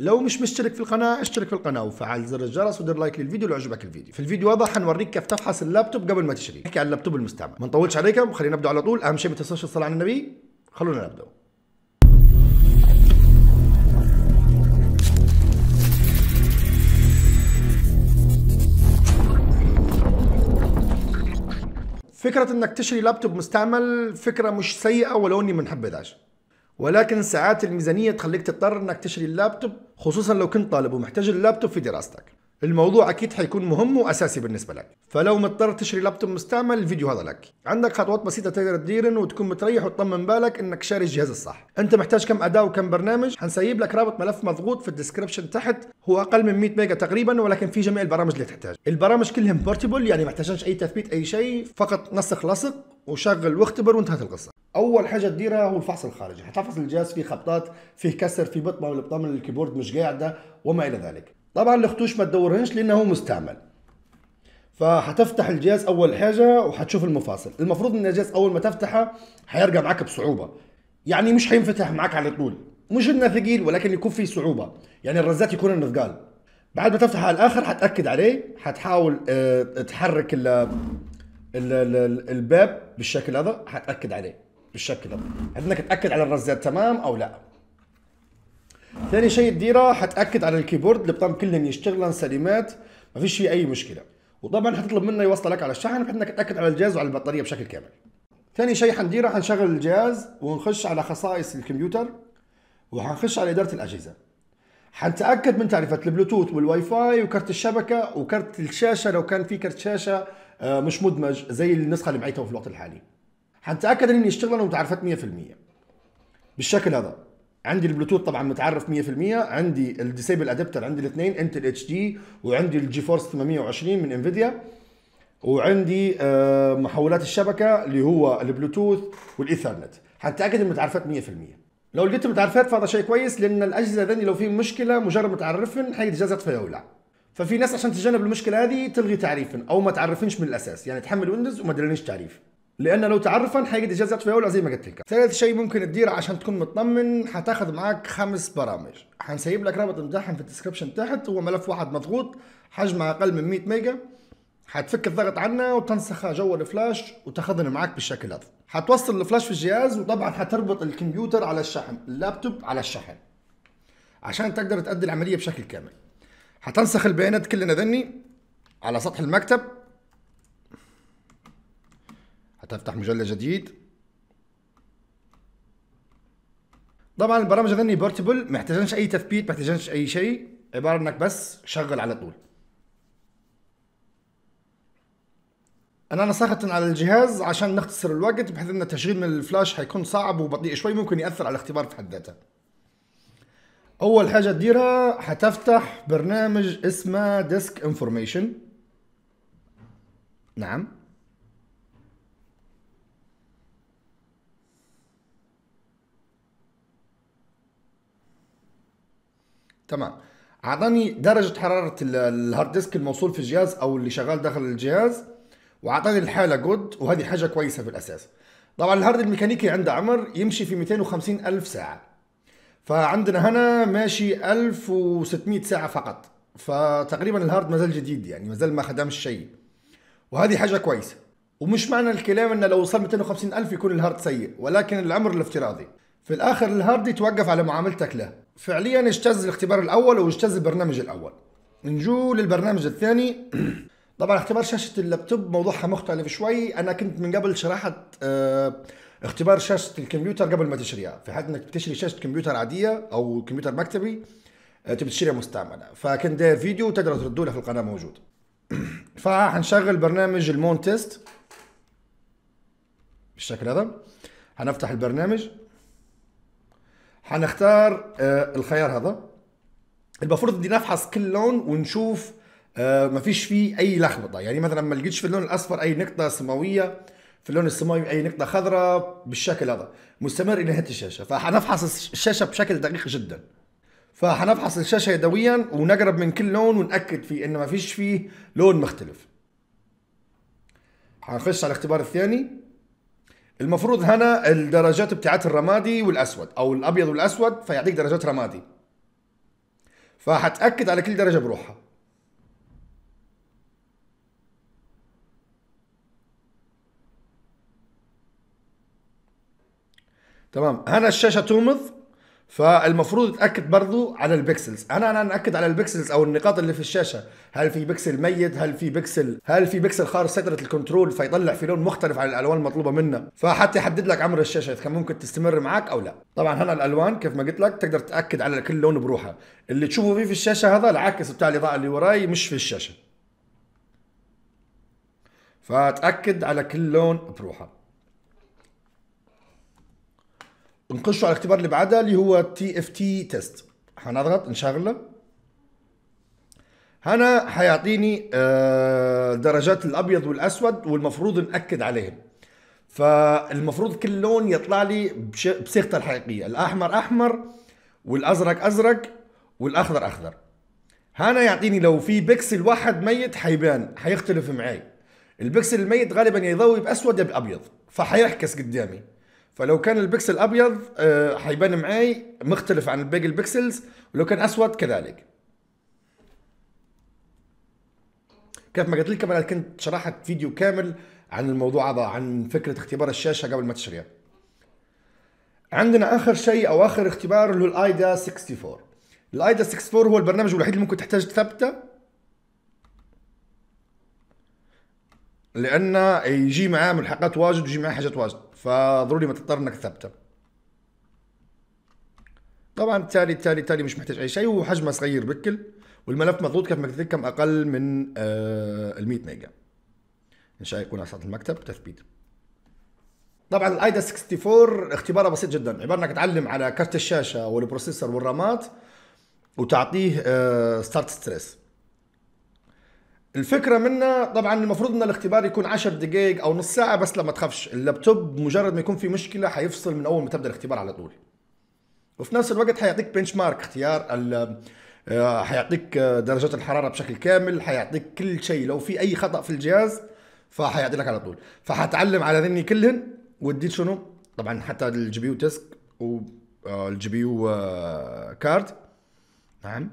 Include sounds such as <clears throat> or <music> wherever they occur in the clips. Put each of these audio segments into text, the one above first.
لو مش مشترك في القناه اشترك في القناه وفعل زر الجرس ودير لايك للفيديو لو عجبك الفيديو في الفيديو هذا حنوريك كيف تفحص اللابتوب قبل ما تشتري نحكي عن اللابتوب المستعمل ما نطولش عليكم خلينا نبدا على طول اهم شيء ما تنسوش الصلاه على النبي خلونا نبدا فكرة انك تشتري لابتوب مستعمل فكرة مش سيئة ولو اني ما نحبذهاش ولكن ساعات الميزانية تخليك تضطر انك تشتري اللابتوب خصوصا لو كنت طالب ومحتاج اللابتوب في دراستك الموضوع اكيد حيكون مهم واساسي بالنسبه لك فلو مضطر تشتري لابتوب مستعمل الفيديو هذا لك عندك خطوات بسيطه تقدر تديرن وتكون متريح وتطمن بالك انك شاري الجهاز الصح انت محتاج كم اداه وكم برنامج حنسيب لك رابط ملف مضغوط في الديسكربشن تحت هو اقل من 100 ميجا تقريبا ولكن في جميع البرامج اللي تحتاج البرامج كلهم بورتبل يعني ما اي تثبيت اي شيء فقط نسخ لصق وشغل واختبر وانتهت القصه اول حاجه تديرها هو الفحص الخارجي حتفحص الجهاز فيه خبطات فيه كسر فيه بطمه ولا بطمه الكيبورد مش قاعده وما الى ذلك طبعا الخطوش ما تدورهنش لانه مستعمل فحتفتح الجهاز اول حاجه وحتشوف المفاصل المفروض ان الجهاز اول ما تفتحه حيرجع معك بصعوبه يعني مش حينفتح معك على طول مش انه ثقيل ولكن يكون فيه صعوبه يعني الرزات يكون انه ثقال بعد ما تفتح على الاخر حتاكد عليه حتحاول آه، تحرك الباب بالشكل هذا حتاكد عليه بالشكل هذا عندك تاكد على الرزات تمام او لا ثاني شيء تديره حتاكد على الكيبورد البطام كلهن يشتغلن سليمات ما فيش فيه اي مشكله وطبعا حتطلب منه لك على الشحن بحيث انك تاكد على الجهاز وعلى البطاريه بشكل كامل ثاني شيء حنديره حنشغل الجهاز ونخش على خصائص الكمبيوتر وحنخش على اداره الاجهزه حنتاكد من تعرفه البلوتوث والواي فاي وكرت الشبكه وكرت الشاشه لو كان في كرت شاشه آه، مش مدمج زي النسخه اللي معي في الوقت الحالي حنتاكد اني اشتغل انا متعرفات 100% بالشكل هذا عندي البلوتوث طبعا متعرف 100% عندي الديسيبل ادابتر عندي الاثنين انتل اتش دي وعندي الجي فورس 820 من انفيديا وعندي آه، محولات الشبكه اللي هو البلوتوث والايثرنت حنتاكد المتعرفات 100% لو لقيت متعرفات فهذا شيء كويس لان الاجهزه ذني لو في مشكله مجرد متعرفن حيتجازت فيها ولا ففي ناس عشان تتجنب المشكله هذه تلغي تعريفا او ما تعرفنش من الاساس يعني تحمل ويندوز وما ديرلنيش تعريف لان لو تعرفا حيقعد يجزأت في اولع زي ما قلت لك ثالث شيء ممكن تدير عشان تكون مطمن حتاخذ معاك خمس برامج حنسيب لك رابط بتاعهم في الديسكربشن تحت هو ملف واحد مضغوط حجمه اقل من 100 ميجا حتفك الضغط عنه وتنسخه جوا الفلاش وتاخذنا معاك بالشكل هذا حتوصل الفلاش في الجهاز وطبعا حتربط الكمبيوتر على الشحن اللابتوب على الشحن عشان تقدر تؤدي العمليه بشكل كامل هتنسخ البيانات كلنا ذني على سطح المكتب هتفتح مجلة جديد طبعا البرامج ذني بورتبل محتاجنش اي تثبيت محتاجنش اي شيء عباره انك بس شغل على طول انا نسخت على الجهاز عشان نختصر الوقت بحيث ان تشغيل من الفلاش حيكون صعب وبطيء شوي ممكن ياثر على الاختبار في حد ذاته اول حاجه تديرها حتفتح برنامج اسمه ديسك انفورميشن نعم تمام اعطاني درجه حراره الهارد ديسك الموصول في الجهاز او اللي شغال داخل الجهاز واعطاني الحاله جود وهذه حاجه كويسه في الاساس طبعا الهارد الميكانيكي عنده عمر يمشي في 250 الف ساعه فعندنا هنا ماشي 1600 ساعه فقط فتقريبا الهارد مازال جديد يعني مازال ما خدمش شيء وهذه حاجه كويسه ومش معنى الكلام ان لو وصل 250 الف يكون الهارد سيء ولكن العمر الافتراضي في الاخر الهارد يتوقف على معاملتك له فعليا اجتاز الاختبار الاول واجتاز البرنامج الاول نجو للبرنامج الثاني <clears throat> طبعا اختبار شاشه اللابتوب موضوعها مختلف شوي انا كنت من قبل شرحت آه، اختبار شاشه الكمبيوتر قبل ما تشتريها في حال انك بتشتري شاشه كمبيوتر عاديه او كمبيوتر مكتبي آه، تبي تشتريها مستعمله فكان داير فيديو تقدر تردوا له في القناه موجود <clears throat> فحنشغل برنامج المون تيست بالشكل هذا حنفتح البرنامج حنختار آه، الخيار هذا المفروض اني نفحص كل لون ونشوف آه، ما فيش فيه اي لخبطه يعني مثلا ما لقيتش في اللون الاصفر اي نقطه سماويه في اللون السماوي اي نقطه خضراء بالشكل هذا مستمر الى نهايه الشاشه فحنفحص الشاشه بشكل دقيق جدا فحنفحص الشاشه يدويا ونقرب من كل لون ونأكد في انه ما فيش فيه لون مختلف حنخش على الاختبار الثاني المفروض هنا الدرجات بتاعت الرمادي والاسود او الابيض والاسود فيعطيك درجات رمادي فحتاكد على كل درجه بروحها تمام هنا الشاشه تومض فالمفروض تاكد برضو على البكسلز انا انا ناكد على البكسلز او النقاط اللي في الشاشه هل في بكسل ميت هل في بكسل هل في بكسل خارج سيطره الكنترول فيطلع في لون مختلف عن الالوان المطلوبه منه فحتى يحدد لك عمر الشاشه اذا كان ممكن تستمر معك او لا طبعا هنا الالوان كيف ما قلت لك تقدر تاكد على كل لون بروحه اللي تشوفه فيه في الشاشه هذا العكس بتاع الاضاءه اللي وراي مش في الشاشه فتاكد على كل لون بروحه نخشوا على الاختبار اللي بعده اللي هو تي اف تي تيست حنضغط نشغله هنا حيعطيني آه، درجات الابيض والاسود والمفروض ناكد عليهم فالمفروض كل لون يطلع لي بصيغته الحقيقيه الاحمر احمر والازرق ازرق والاخضر اخضر هنا يعطيني لو في بكسل واحد ميت حيبان حيختلف معي البكسل الميت غالبا يضوي باسود يا بابيض فحيعكس قدامي فلو كان البكسل ابيض آه، حيبان معي مختلف عن باقي البكسلز ولو كان اسود كذلك كيف ما قلت لكم انا كنت شرحت فيديو كامل عن الموضوع هذا عن فكره اختبار الشاشه قبل ما تشتريها عندنا اخر شيء او اخر اختبار اللي هو الايدا 64 الايدا 64 هو البرنامج الوحيد اللي ممكن تحتاج تثبته لان يجي معاه ملحقات واجد ويجي معاه حاجات واجد فضروري ما تضطر انك تثبته طبعا التالي التالي التالي مش محتاج اي شيء وحجمه صغير بكل والملف مضغوط كيف ما قلت لكم اقل من آه، ال 100 ميجا ان شاء الله يكون على المكتب تثبيت طبعا الايدا 64 اختبارها بسيط جدا عباره انك تعلم على كارت الشاشه والبروسيسور والرامات وتعطيه ستارت آه، ستريس الفكره منا طبعا المفروض ان الاختبار يكون 10 دقائق او نص ساعه بس لما تخافش اللابتوب مجرد ما يكون في مشكله حيفصل من اول ما تبدا الاختبار على طول وفي نفس الوقت حيعطيك بنش مارك اختيار آه، حيعطيك آه، درجات الحراره بشكل كامل حيعطيك كل شيء لو في اي خطا في الجهاز فحيعطي لك على طول فحتعلم على ذني كلهن ودي شنو طبعا حتى الجي بي يو ديسك والجي آه، بي يو كارد نعم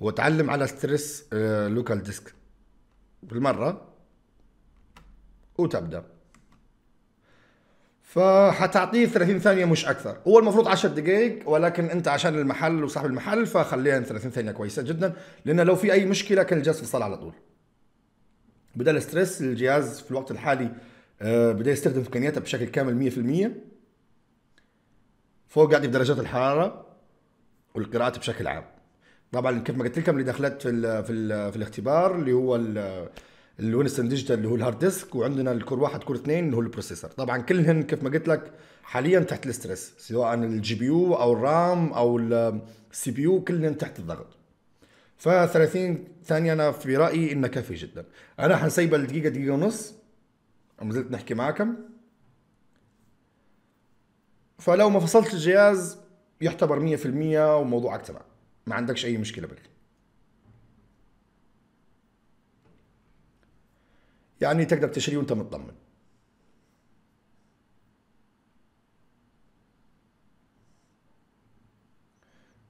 وتعلم على ستريس لوكال ديسك بالمرة وتبدأ فحتعطيه 30 ثانية مش أكثر هو المفروض 10 دقائق ولكن أنت عشان المحل وصاحب المحل فخليها 30 ثانية كويسة جدا لأن لو في أي مشكلة كان الجهاز في الصالة على طول بدل الستريس الجهاز في الوقت الحالي آه، بدأ يستخدم إمكانياته بشكل كامل 100% فوق قاعد بدرجات الحرارة والقراءات بشكل عام طبعا كيف ما قلت لكم اللي دخلت في الـ في, الـ في الاختبار اللي هو الوينستون ديجيتال اللي هو الهارد ديسك وعندنا الكور واحد كور اثنين اللي هو البروسيسور طبعا كلهن كيف ما قلت لك حاليا تحت الاسترس سواء الجي بي يو او الرام او السي بي يو كلهن تحت الضغط ف 30 ثانيه انا في رايي انه كافي جدا انا حنسيب الدقيقه دقيقه ونص ما زلت نحكي معاكم فلو ما فصلت الجهاز يعتبر 100% وموضوعك تمام ما عندكش اي مشكله بك يعني تقدر تشري وانت مطمن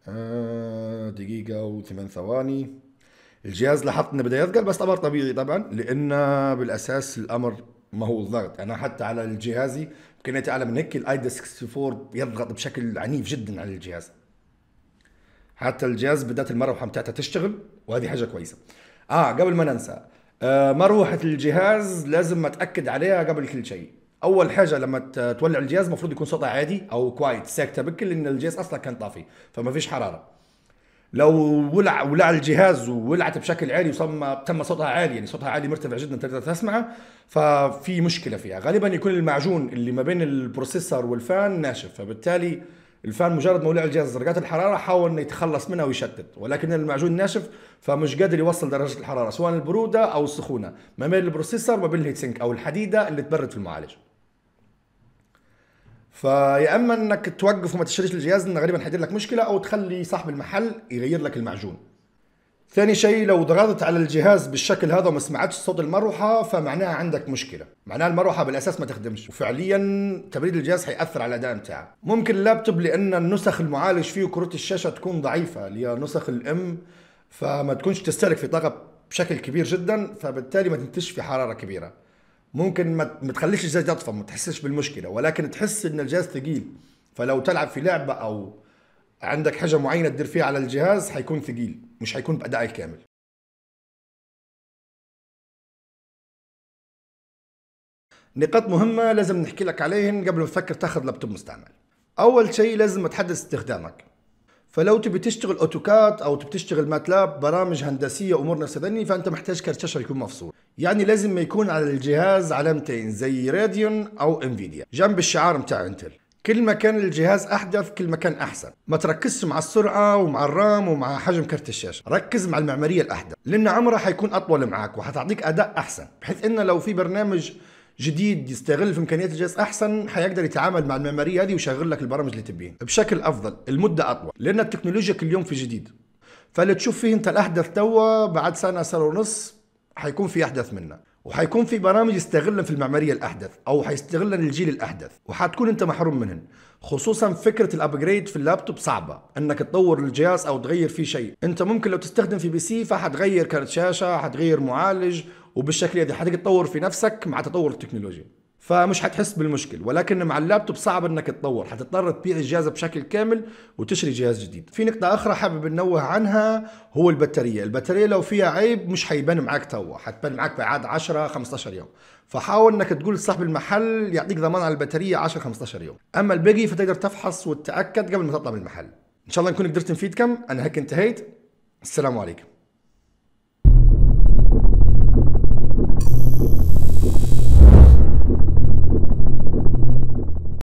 آه، دقيقة وثمان ثواني الجهاز لاحظت انه بدا يثقل بس امر طبيعي طبعا لان بالاساس الامر ما هو الضغط يعني انا حتى على الجهازي امكانيتي اعلى من هيك الايدس 64 يضغط بشكل عنيف جدا على الجهاز حتى الجهاز بدات المروحه بتاعتها تشتغل وهذه حاجه كويسه اه قبل ما ننسى آه مروحه الجهاز لازم اتاكد عليها قبل كل شيء اول حاجه لما تولع الجهاز المفروض يكون صوتها عادي او كوايت ساكته بكل لان الجهاز اصلا كان طافي فما فيش حراره لو ولع ولع الجهاز وولعت بشكل عالي وصم تم صوتها عالي يعني صوتها عالي مرتفع جدا تقدر تسمعه ففي مشكله فيها غالبا يكون المعجون اللي ما بين البروسيسور والفان ناشف فبالتالي الفان مجرد ما ولع الجهاز درجات الحراره حاول انه يتخلص منها ويشتت ولكن المعجون ناشف فمش قادر يوصل درجه الحراره سواء البروده او السخونه ما بين البروسيسور وبين الهيت سينك او الحديده اللي تبرد في المعالج فيا اما انك توقف وما تشتريش الجهاز انه غالبا حيدير لك مشكله او تخلي صاحب المحل يغير لك المعجون ثاني شيء لو ضغطت على الجهاز بالشكل هذا وما سمعتش صوت المروحه فمعناها عندك مشكله معناها المروحه بالاساس ما تخدمش وفعليا تبريد الجهاز حياثر على الاداء بتاعه ممكن اللابتوب لان النسخ المعالج فيه كره الشاشه تكون ضعيفه اللي هي نسخ الام فما تكونش تستهلك في طاقه بشكل كبير جدا فبالتالي ما تنتش في حراره كبيره ممكن ما تخليش الجهاز يطفى ما تحسش بالمشكله ولكن تحس ان الجهاز ثقيل فلو تلعب في لعبه او عندك حاجه معينه تدير فيها على الجهاز حيكون ثقيل مش هيكون بادائي الكامل نقاط مهمه لازم نحكي لك عليهن قبل ما تفكر تاخذ لابتوب مستعمل اول شيء لازم تحدد استخدامك فلو تبي تشتغل اوتوكاد او تبي تشتغل ماتلاب برامج هندسيه وامور سدني فانت محتاج كرت شاشه يكون مفصول يعني لازم ما يكون على الجهاز علامتين زي راديون او انفيديا جنب الشعار بتاع انتل كل ما كان الجهاز احدث كل ما كان احسن ما تركزش مع السرعه ومع الرام ومع حجم كرت الشاشه ركز مع المعماريه الاحدث لان عمرها حيكون اطول معك وحتعطيك اداء احسن بحيث انه لو في برنامج جديد يستغل في امكانيات الجهاز احسن حيقدر يتعامل مع المعماريه هذه ويشغل لك البرامج اللي تبيه بشكل افضل المده اطول لان التكنولوجيا كل يوم في جديد فاللي تشوف فيه انت الاحدث توا بعد سنه سنه ونص حيكون في احدث منه وحيكون في برامج يستغلن في المعماريه الاحدث او حيستغلن الجيل الاحدث وحتكون انت محروم منهن خصوصا فكره الابجريد في اللابتوب صعبه انك تطور الجهاز او تغير فيه شيء انت ممكن لو تستخدم في بي سي فحتغير كارت شاشه حتغير معالج وبالشكل هذا حتقدر تطور في نفسك مع تطور التكنولوجيا فمش حتحس بالمشكل ولكن مع اللابتوب صعب انك تطور حتضطر تبيع الجهاز بشكل كامل وتشتري جهاز جديد في نقطة أخرى حابب ننوه عنها هو البطارية البطارية لو فيها عيب مش حيبان معك توا حتبان معك بعد 10 15 يوم فحاول انك تقول لصاحب المحل يعطيك ضمان على البطارية 10 15 يوم اما الباقي فتقدر تفحص وتتأكد قبل ما تطلع من المحل ان شاء الله نكون قدرت نفيدكم انا هيك انتهيت السلام عليكم